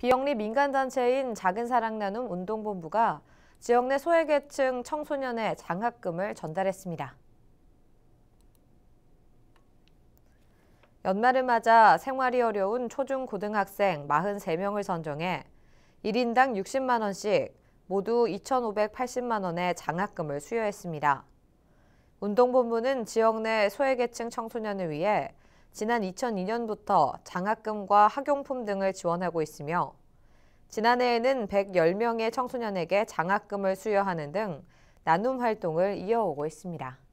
비영리 민간단체인 작은 사랑 나눔 운동본부가 지역 내 소외계층 청소년의 장학금을 전달했습니다. 연말을 맞아 생활이 어려운 초중고등학생 43명을 선정해 1인당 60만 원씩 모두 2,580만 원의 장학금을 수여했습니다. 운동본부는 지역 내 소외계층 청소년을 위해 지난 2002년부터 장학금과 학용품 등을 지원하고 있으며 지난해에는 110명의 청소년에게 장학금을 수여하는 등 나눔 활동을 이어오고 있습니다.